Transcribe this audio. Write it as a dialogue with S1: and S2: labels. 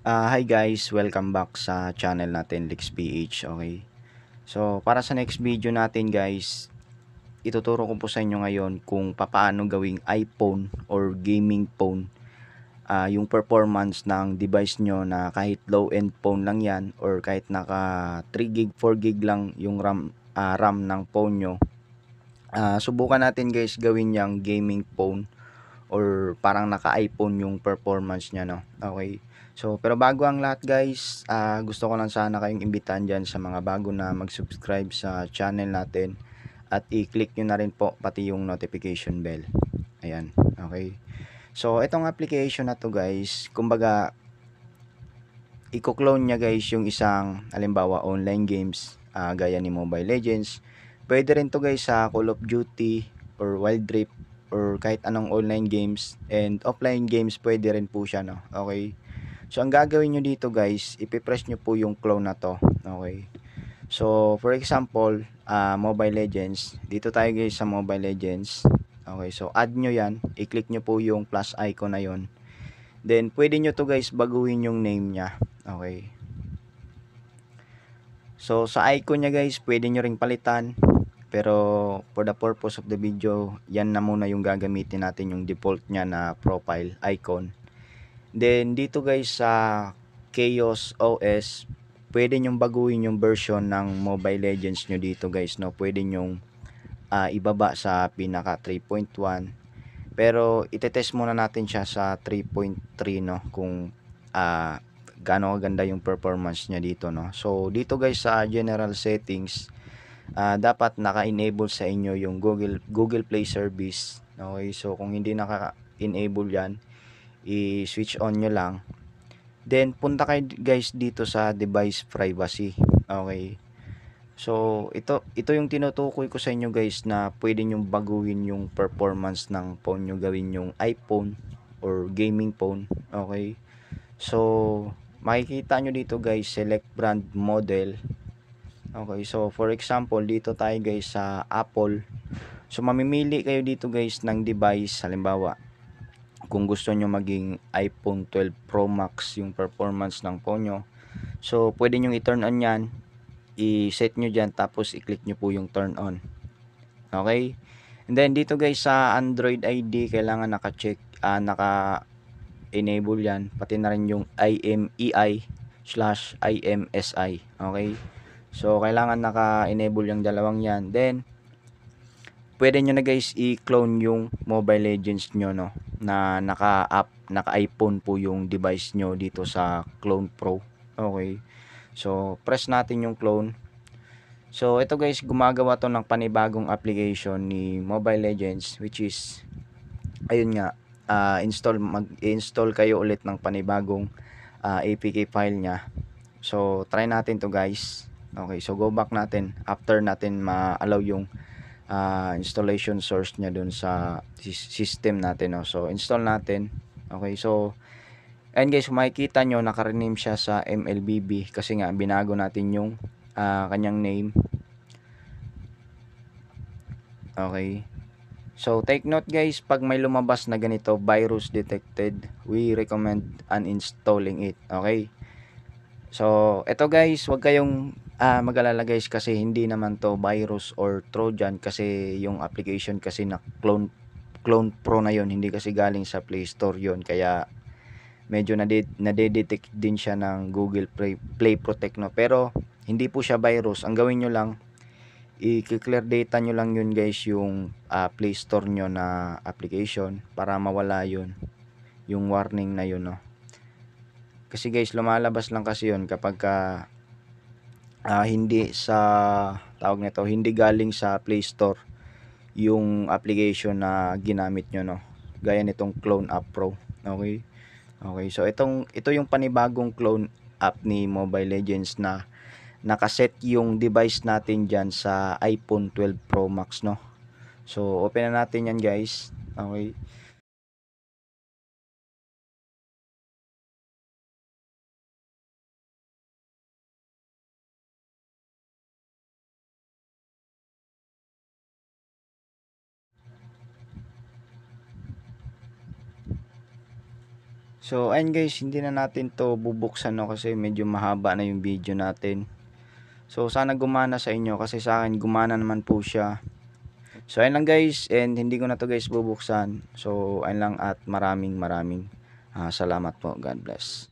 S1: Uh, hi guys, welcome back sa channel natin Lex PH, okay? So, para sa next video natin guys, ituturo ko po sa inyo ngayon kung paano gawing iPhone or gaming phone uh, yung performance ng device nyo na kahit low-end phone lang yan or kahit naka 3GB, 4GB lang yung RAM, uh, RAM ng phone nyo. Uh, subukan natin guys gawin yung gaming phone or parang naka-iPhone yung performance niya, no? Okay. So, pero bago ang lahat guys, uh, gusto ko lang sana kayong imbitahan dyan sa mga bago na mag-subscribe sa channel natin at i-click nyo na rin po pati yung notification bell. Ayan, okay. So, itong application na to guys, kumbaga, i-clone niya guys yung isang, alimbawa, online games uh, gaya ni Mobile Legends. Pwede rin to guys sa Call of Duty or Wild Rift or kahit anong online games and offline games pwede rin po siya no okay so ang gagawin nyo dito guys ipipress nyo po yung clone na to okay so for example uh, mobile legends dito tayo guys sa mobile legends okay so add nyo yan i-click nyo po yung plus icon na yon then pwede nyo to guys baguhin yung name nya okay so sa icon nya guys pwede nyo ring palitan pero for the purpose of the video, yan na muna yung gagamitin natin yung default niya na profile icon. Then dito guys sa Chaos OS, pwede nyong baguhin yung version ng Mobile Legends nyo dito guys. No? Pwede nyong uh, ibaba sa pinaka 3.1. Pero itetest muna natin siya sa 3.3 no kung uh, gaano ganda yung performance niya dito no. So dito guys sa general settings uh, dapat naka-enable sa inyo yung Google Google Play service. Okay, so kung hindi naka-enable 'yan, i-switch on nyo lang. Then punta kayo guys dito sa device privacy. Okay. So ito ito yung tinutukoy ko sa inyo guys na pwede niyo baguhin yung performance ng phone niyo gawin yung iPhone or gaming phone. Okay. So makikita nyo dito guys select brand model Okay, so for example, dito tayo guys sa Apple. So mamimili kayo dito guys ng device, halimbawa kung gusto nyo maging iPhone 12 Pro Max yung performance ng phone nyo. So pwede nyo i-turn on yan, i-set nyo dyan tapos i-click nyo po yung turn on. Okay? And then dito guys sa Android ID kailangan naka-check, uh, naka-enable yan, pati na rin yung IMEI e slash IMSI. Okay? So, kailangan naka-enable yung dalawang yan. Then, pwede nyo na guys i-clone yung Mobile Legends nyo, no? Na naka-app, naka-iPhone po yung device nyo dito sa Clone Pro. Okay. So, press natin yung clone. So, ito guys, gumagawa to ng panibagong application ni Mobile Legends, which is, ayun nga, uh, install, mag-install kayo ulit ng panibagong uh, ah, APK file niya. So, try natin to guys. Okay, so go back natin after natin ma-allow yung uh, installation source niya dun sa system natin. No? So, install natin. Okay, so, and guys, makikita nyo, nakarename siya sa MLBB kasi nga, binago natin yung uh, kanyang name. Okay. So, take note guys, pag may lumabas na ganito, virus detected, we recommend uninstalling it. Okay. So, eto guys, wag kayong uh, ah, mag-alala guys kasi hindi naman to virus or trojan kasi yung application kasi na clone clone pro na yon hindi kasi galing sa Play Store yon kaya medyo nadedetect din siya ng Google Play, Play Protect no pero hindi po siya virus ang gawin nyo lang i-clear data nyo lang yun guys yung uh, Play Store nyo na application para mawala yun yung warning na yun no kasi guys lumalabas lang kasi yun kapag ka uh, uh, hindi sa tawag nito, hindi galing sa Play Store yung application na ginamit nyo no. Gaya nitong Clone App Pro. Okay? Okay, so itong ito yung panibagong Clone app ni Mobile Legends na nakaset yung device natin diyan sa iPhone 12 Pro Max no. So open na natin yan guys. Okay. So, ayun guys, hindi na natin to bubuksan no kasi medyo mahaba na yung video natin. So, sana gumana sa inyo kasi sa akin gumana naman po siya. So, ayun lang guys and hindi ko na to guys bubuksan. So, ayun lang at maraming maraming uh, salamat po. God bless.